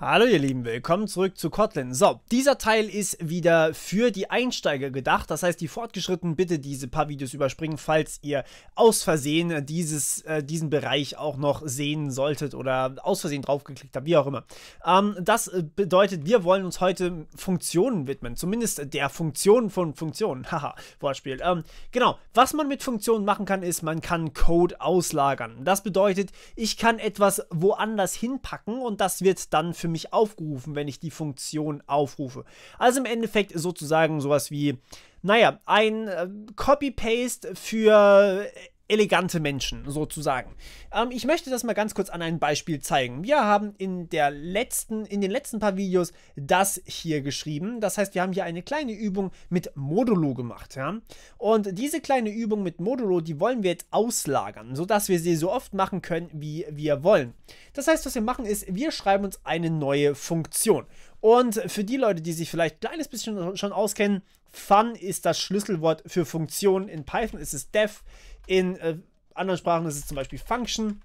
Hallo ihr Lieben, willkommen zurück zu Kotlin. So, dieser Teil ist wieder für die Einsteiger gedacht, das heißt die Fortgeschrittenen bitte diese paar Videos überspringen, falls ihr aus Versehen dieses, äh, diesen Bereich auch noch sehen solltet oder aus Versehen draufgeklickt habt, wie auch immer. Ähm, das äh, bedeutet, wir wollen uns heute Funktionen widmen, zumindest der Funktion von Funktionen, haha, Wortspiel. Ähm, genau, was man mit Funktionen machen kann, ist, man kann Code auslagern. Das bedeutet, ich kann etwas woanders hinpacken und das wird dann für für mich aufgerufen, wenn ich die Funktion aufrufe. Also im Endeffekt sozusagen sowas wie, naja, ein äh, Copy-Paste für elegante Menschen sozusagen. Ähm, ich möchte das mal ganz kurz an einem Beispiel zeigen. Wir haben in, der letzten, in den letzten paar Videos das hier geschrieben. Das heißt, wir haben hier eine kleine Übung mit Modulo gemacht. Ja? Und diese kleine Übung mit Modulo, die wollen wir jetzt auslagern, sodass wir sie so oft machen können, wie wir wollen. Das heißt, was wir machen ist, wir schreiben uns eine neue Funktion. Und für die Leute, die sich vielleicht ein kleines bisschen schon auskennen, Fun ist das Schlüsselwort für Funktionen. In Python ist es def. In äh, anderen Sprachen ist es zum Beispiel Function.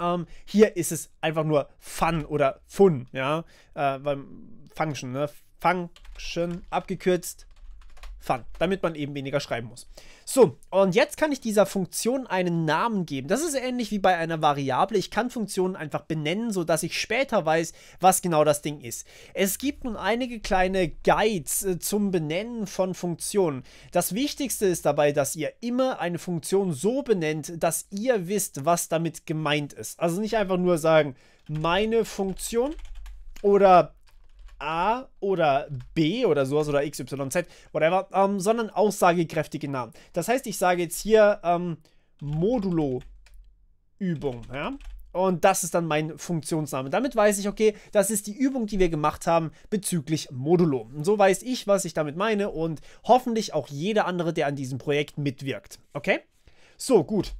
Ähm, hier ist es einfach nur Fun oder Fun, ja, äh, weil Function, ne? Function abgekürzt Fun, damit man eben weniger schreiben muss. So, und jetzt kann ich dieser Funktion einen Namen geben. Das ist ähnlich wie bei einer Variable. Ich kann Funktionen einfach benennen, sodass ich später weiß, was genau das Ding ist. Es gibt nun einige kleine Guides äh, zum Benennen von Funktionen. Das Wichtigste ist dabei, dass ihr immer eine Funktion so benennt, dass ihr wisst, was damit gemeint ist. Also nicht einfach nur sagen, meine Funktion oder A oder B oder sowas oder XYZ, whatever, ähm, sondern aussagekräftige Namen. Das heißt, ich sage jetzt hier ähm, Modulo-Übung, ja? Und das ist dann mein Funktionsname. Damit weiß ich, okay, das ist die Übung, die wir gemacht haben bezüglich Modulo. Und so weiß ich, was ich damit meine und hoffentlich auch jeder andere, der an diesem Projekt mitwirkt. Okay? So, gut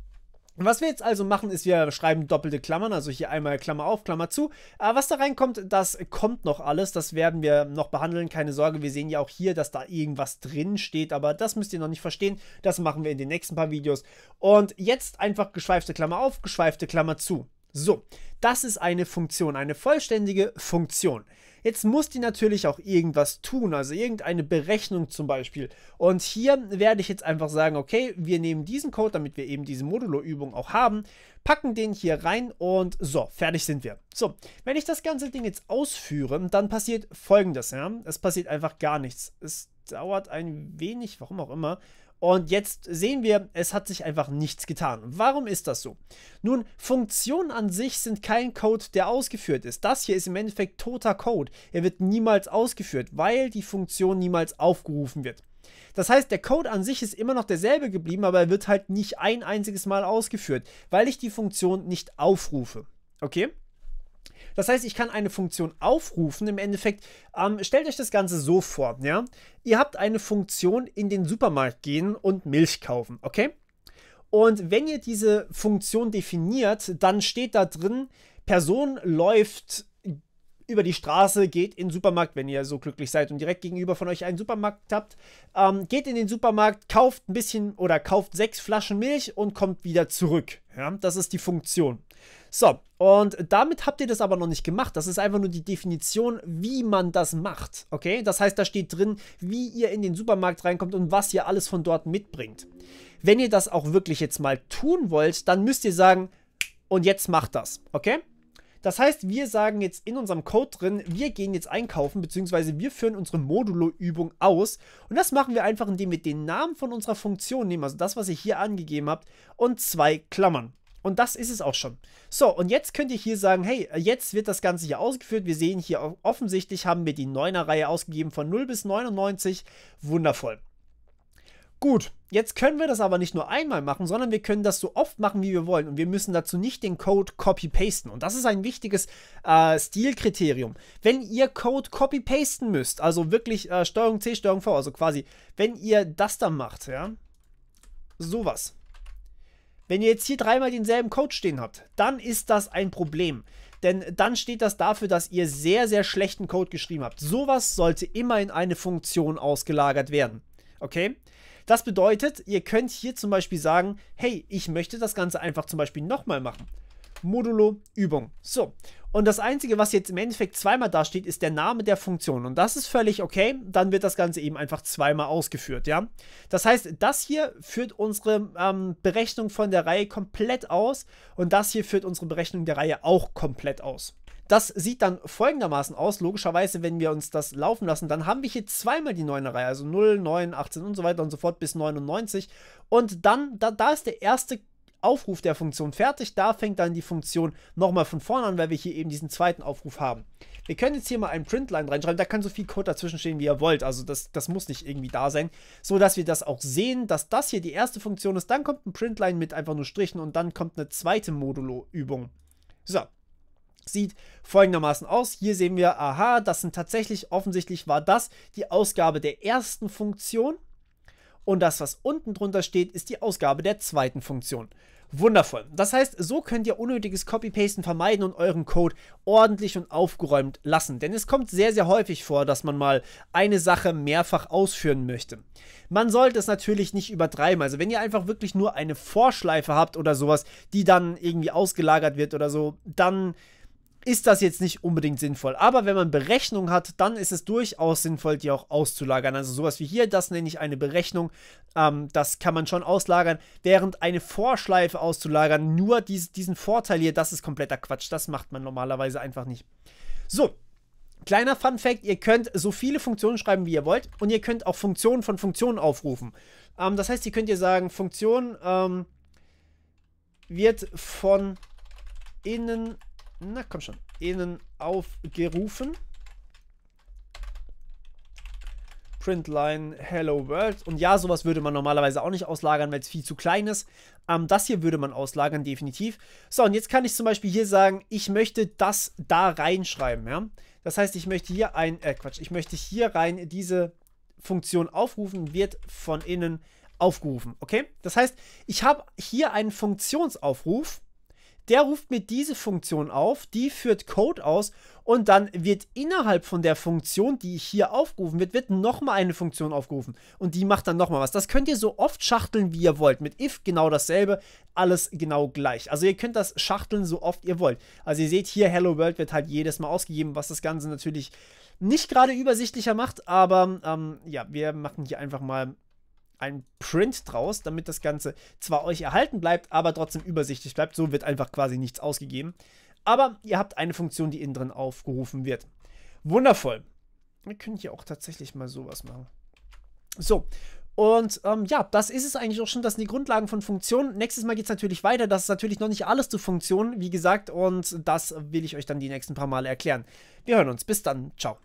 was wir jetzt also machen, ist, wir schreiben doppelte Klammern, also hier einmal Klammer auf, Klammer zu. Aber äh, was da reinkommt, das kommt noch alles, das werden wir noch behandeln, keine Sorge. Wir sehen ja auch hier, dass da irgendwas drin steht, aber das müsst ihr noch nicht verstehen. Das machen wir in den nächsten paar Videos. Und jetzt einfach geschweifte Klammer auf, geschweifte Klammer zu. So, das ist eine Funktion, eine vollständige Funktion. Jetzt muss die natürlich auch irgendwas tun, also irgendeine Berechnung zum Beispiel. Und hier werde ich jetzt einfach sagen, okay, wir nehmen diesen Code, damit wir eben diese Modulo-Übung auch haben, packen den hier rein und so, fertig sind wir. So, wenn ich das ganze Ding jetzt ausführe, dann passiert folgendes, ja. Es passiert einfach gar nichts. Es dauert ein wenig, warum auch immer. Und jetzt sehen wir, es hat sich einfach nichts getan. Warum ist das so? Nun, Funktionen an sich sind kein Code, der ausgeführt ist. Das hier ist im Endeffekt toter Code. Er wird niemals ausgeführt, weil die Funktion niemals aufgerufen wird. Das heißt, der Code an sich ist immer noch derselbe geblieben, aber er wird halt nicht ein einziges Mal ausgeführt, weil ich die Funktion nicht aufrufe. Okay? Das heißt, ich kann eine Funktion aufrufen. Im Endeffekt, ähm, stellt euch das Ganze so vor. Ja? Ihr habt eine Funktion in den Supermarkt gehen und Milch kaufen, okay? Und wenn ihr diese Funktion definiert, dann steht da drin, Person läuft über die Straße, geht in den Supermarkt, wenn ihr so glücklich seid und direkt gegenüber von euch einen Supermarkt habt. Ähm, geht in den Supermarkt, kauft ein bisschen oder kauft sechs Flaschen Milch und kommt wieder zurück. Ja, das ist die Funktion. So, und damit habt ihr das aber noch nicht gemacht. Das ist einfach nur die Definition, wie man das macht. Okay, das heißt, da steht drin, wie ihr in den Supermarkt reinkommt und was ihr alles von dort mitbringt. Wenn ihr das auch wirklich jetzt mal tun wollt, dann müsst ihr sagen, und jetzt macht das. Okay? Das heißt, wir sagen jetzt in unserem Code drin, wir gehen jetzt einkaufen, beziehungsweise wir führen unsere Modulo-Übung aus. Und das machen wir einfach, indem wir den Namen von unserer Funktion nehmen, also das, was ihr hier angegeben habt, und zwei Klammern. Und das ist es auch schon. So, und jetzt könnt ihr hier sagen, hey, jetzt wird das Ganze hier ausgeführt. Wir sehen hier offensichtlich haben wir die 9er-Reihe ausgegeben von 0 bis 99. Wundervoll. Gut, jetzt können wir das aber nicht nur einmal machen, sondern wir können das so oft machen, wie wir wollen. Und wir müssen dazu nicht den Code copy-pasten. Und das ist ein wichtiges äh, Stilkriterium. Wenn ihr Code copy-pasten müsst, also wirklich äh, Steuerung C, Steuerung V, also quasi, wenn ihr das dann macht, ja, sowas. Wenn ihr jetzt hier dreimal denselben Code stehen habt, dann ist das ein Problem. Denn dann steht das dafür, dass ihr sehr, sehr schlechten Code geschrieben habt. Sowas sollte immer in eine Funktion ausgelagert werden. Okay? Das bedeutet, ihr könnt hier zum Beispiel sagen, hey, ich möchte das Ganze einfach zum Beispiel nochmal machen. Modulo Übung. So, und das Einzige, was jetzt im Endeffekt zweimal dasteht, ist der Name der Funktion. Und das ist völlig okay, dann wird das Ganze eben einfach zweimal ausgeführt, ja. Das heißt, das hier führt unsere ähm, Berechnung von der Reihe komplett aus und das hier führt unsere Berechnung der Reihe auch komplett aus. Das sieht dann folgendermaßen aus. Logischerweise, wenn wir uns das laufen lassen, dann haben wir hier zweimal die 9er Reihe, also 0, 9, 18 und so weiter und so fort bis 99. Und dann, da, da ist der erste Aufruf der Funktion fertig. Da fängt dann die Funktion nochmal von vorne an, weil wir hier eben diesen zweiten Aufruf haben. Wir können jetzt hier mal ein Printline reinschreiben. Da kann so viel Code dazwischen stehen, wie ihr wollt. Also das, das muss nicht irgendwie da sein. So, dass wir das auch sehen, dass das hier die erste Funktion ist. Dann kommt ein Printline mit einfach nur Strichen und dann kommt eine zweite Modulo-Übung. So, sieht folgendermaßen aus. Hier sehen wir, aha, das sind tatsächlich, offensichtlich war das die Ausgabe der ersten Funktion und das, was unten drunter steht, ist die Ausgabe der zweiten Funktion. Wundervoll. Das heißt, so könnt ihr unnötiges Copy-Pasten vermeiden und euren Code ordentlich und aufgeräumt lassen. Denn es kommt sehr, sehr häufig vor, dass man mal eine Sache mehrfach ausführen möchte. Man sollte es natürlich nicht übertreiben. Also wenn ihr einfach wirklich nur eine Vorschleife habt oder sowas, die dann irgendwie ausgelagert wird oder so, dann ist das jetzt nicht unbedingt sinnvoll. Aber wenn man Berechnungen hat, dann ist es durchaus sinnvoll, die auch auszulagern. Also sowas wie hier, das nenne ich eine Berechnung. Ähm, das kann man schon auslagern. Während eine Vorschleife auszulagern, nur dies, diesen Vorteil hier, das ist kompletter Quatsch. Das macht man normalerweise einfach nicht. So, Kleiner Fun Fact: Ihr könnt so viele Funktionen schreiben, wie ihr wollt, und ihr könnt auch Funktionen von Funktionen aufrufen. Ähm, das heißt, ihr könnt ihr sagen, Funktion ähm, wird von innen na komm schon, innen aufgerufen. Printline Hello World. Und ja, sowas würde man normalerweise auch nicht auslagern, weil es viel zu klein ist. Ähm, das hier würde man auslagern, definitiv. So, und jetzt kann ich zum Beispiel hier sagen, ich möchte das da reinschreiben. Ja? Das heißt, ich möchte hier ein, äh Quatsch, ich möchte hier rein diese Funktion aufrufen, wird von innen aufgerufen. Okay? Das heißt, ich habe hier einen Funktionsaufruf der ruft mir diese Funktion auf, die führt Code aus und dann wird innerhalb von der Funktion, die hier aufgerufen wird, wird nochmal eine Funktion aufgerufen und die macht dann nochmal was. Das könnt ihr so oft schachteln, wie ihr wollt. Mit if genau dasselbe, alles genau gleich. Also ihr könnt das schachteln, so oft ihr wollt. Also ihr seht hier, Hello World wird halt jedes Mal ausgegeben, was das Ganze natürlich nicht gerade übersichtlicher macht, aber ähm, ja, wir machen hier einfach mal ein Print draus, damit das Ganze zwar euch erhalten bleibt, aber trotzdem übersichtlich bleibt. So wird einfach quasi nichts ausgegeben. Aber ihr habt eine Funktion, die innen drin aufgerufen wird. Wundervoll. Wir können hier auch tatsächlich mal sowas machen. So, und ähm, ja, das ist es eigentlich auch schon. Das sind die Grundlagen von Funktionen. Nächstes Mal geht es natürlich weiter. Das ist natürlich noch nicht alles zu Funktionen, wie gesagt. Und das will ich euch dann die nächsten paar Male erklären. Wir hören uns. Bis dann. Ciao.